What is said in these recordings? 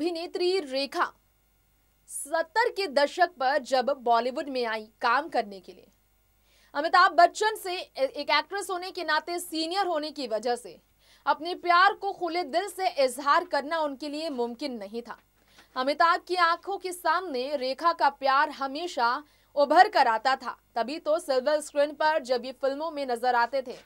अभिनेत्री रेखा सत्तर के दशक पर जब बॉलीवुड में आई काम करने के लिए अमिताभ बच्चन से एक एक्ट्रेस होने के नाते सीनियर होने की वजह से अपने प्यार को खुले दिल से इजहार करना उनके लिए मुमकिन नहीं था अमिताभ की आंखों के सामने रेखा का प्यार हमेशा उभर कर आता था तभी तो सिल्वर स्क्रीन पर जब ये फिल्मों में नजर आते थे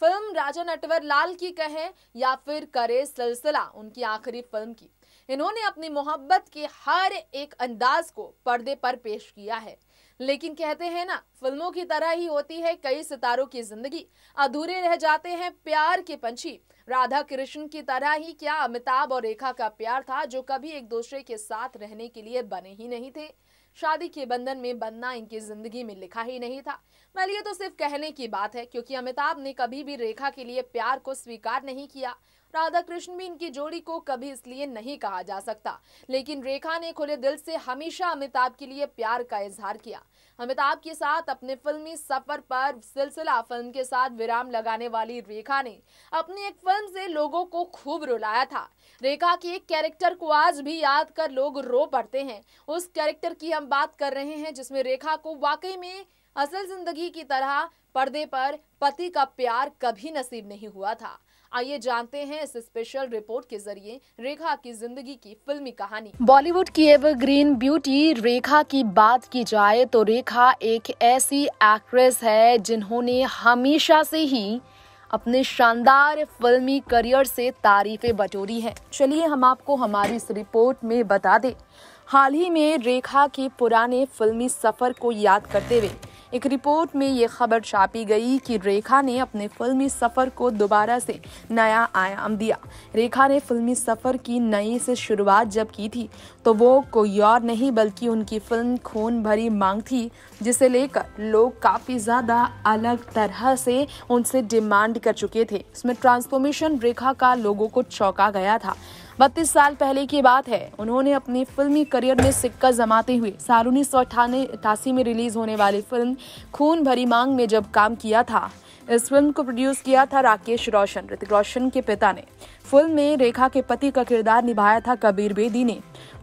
फिल्म राजा नटवर लाल की कहे या फिर करे सिलसिला उनकी आखिरी फिल्म की इन्होंने अपनी मोहब्बत के हर एक अंदाज को पर्दे पर पेश किया है लेकिन कहते हैं ना फिल्मों की तरह ही होती है कई सितारों की जिंदगी अधूरे रह जाते हैं प्यार के पंछी राधा कृष्ण की तरह ही क्या अमिताभ और रेखा का प्यार था जो कभी एक दूसरे के साथ रहने के लिए बने ही नहीं थे शादी के बंधन में बनना इनकी जिंदगी में लिखा ही नहीं था मैं ये तो सिर्फ कहने की बात है क्योंकि अमिताभ ने कभी भी रेखा के लिए प्यार को स्वीकार नहीं किया राधा कृष्ण भी इनकी जोड़ी को कभी इसलिए नहीं कहा जा सकता लेकिन रेखा ने खुले दिल से हमेशा अमिताभ के लिए प्यार का इजहार किया अमिताभ के साथ अपने फिल्मी सफर पर सिलसिला फिल्म के साथ विराम लगाने वाली रेखा ने अपनी एक फिल्म से लोगों को खूब रुलाया था रेखा के एक कैरेक्टर को आज भी याद कर लोग रो पड़ते हैं उस कैरेक्टर की हम बात कर रहे हैं जिसमें रेखा को वाकई में असल जिंदगी की तरह पर्दे पर पति का प्यार कभी नसीब नहीं हुआ था आइए जानते हैं इस स्पेशल रिपोर्ट के जरिए रेखा की जिंदगी की फिल्मी कहानी बॉलीवुड की एवरग्रीन ब्यूटी रेखा की बात की जाए तो रेखा एक ऐसी एक्ट्रेस है जिन्होंने हमेशा से ही अपने शानदार फिल्मी करियर से तारीफें बटोरी हैं चलिए हम आपको हमारी इस रिपोर्ट में बता दें हाल ही में रेखा के पुराने फिल्मी सफ़र को याद करते हुए एक रिपोर्ट में ये खबर छापी गई कि रेखा ने अपने फिल्मी सफ़र को दोबारा से नया आयाम दिया रेखा ने फिल्मी सफ़र की नई से शुरुआत जब की थी तो वो कोई और नहीं बल्कि उनकी फिल्म खून भरी मांग थी जिसे लेकर लोग काफ़ी ज़्यादा अलग तरह से उनसे डिमांड कर चुके थे इसमें ट्रांसफॉर्मेशन रेखा का लोगों को चौंका गया था बत्तीस साल पहले की बात है उन्होंने अपने फिल्मी करियर में सिक्का जमाते हुए साल उन्नीस में रिलीज होने वाली फिल्म खून भरी मांग में जब काम किया था इस फिल्म को प्रोड्यूस किया था राकेश रोशन ऋतिक रोशन के पिता ने फिल्म में रेखा के पति का किरदार निभाया था कबीर बेदी ने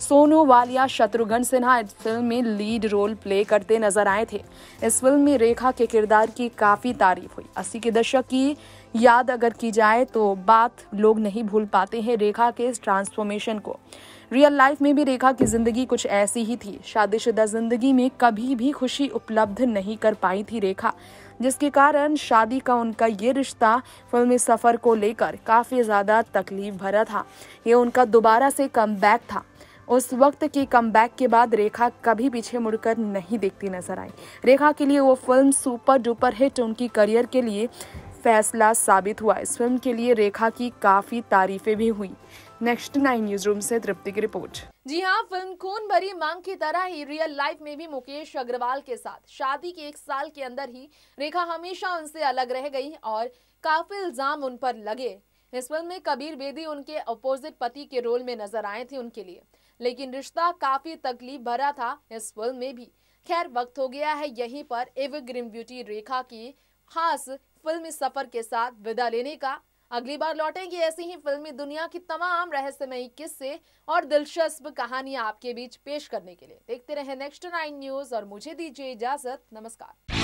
सोनू वालिया शत्रुघ्न सिन्हा इस फिल्म में लीड रोल प्ले करते नजर आए थे इस फिल्म में रेखा के किरदार की काफ़ी तारीफ हुई अस्सी के दशक की याद अगर की जाए तो बात लोग नहीं भूल पाते हैं रेखा के इस ट्रांसफॉर्मेशन को रियल लाइफ में भी रेखा की ज़िंदगी कुछ ऐसी ही थी शादीशुदा ज़िंदगी में कभी भी खुशी उपलब्ध नहीं कर पाई थी रेखा जिसके कारण शादी का उनका ये रिश्ता फिल्मी सफ़र को लेकर काफ़ी ज़्यादा तकलीफ भरा था ये उनका दोबारा से कम था उस वक्त के कम के बाद रेखा कभी पीछे मुड़कर नहीं देखती नजर आई रेखा के लिए वो फिल्म सुपर डुपर हिट उनकी करियर के लिए फैसला साबित हुआ इस फिल्म के लिए रेखा की काफ़ी तारीफें भी हुई नेक्स्ट नाइन न्यूज रूम से तृप्ति की रिपोर्ट जी हाँ फिल्म खून भरी मांग की तरह ही रियल लाइफ में भी मुकेश अग्रवाल के साथ शादी के एक साल के अंदर ही रेखा हमेशा उनसे अलग रह गई और काफी इल्जाम उन पर लगे इस फिल्म में कबीर बेदी उनके अपोजिट पति के रोल में नजर आए थे उनके लिए लेकिन रिश्ता काफी तकलीफ भरा था इस फिल्म में भी खैर वक्त हो गया है यहीं पर एवरग्रीन ब्यूटी रेखा की खास फिल्मी सफर के साथ विदा लेने का अगली बार लौटेंगे ऐसी ही फिल्मी दुनिया की तमाम रहस्यमयी किस्से और दिलचस्प कहानियां आपके बीच पेश करने के लिए देखते रहे नेक्स्ट नाइन न्यूज और मुझे दीजिए इजाजत नमस्कार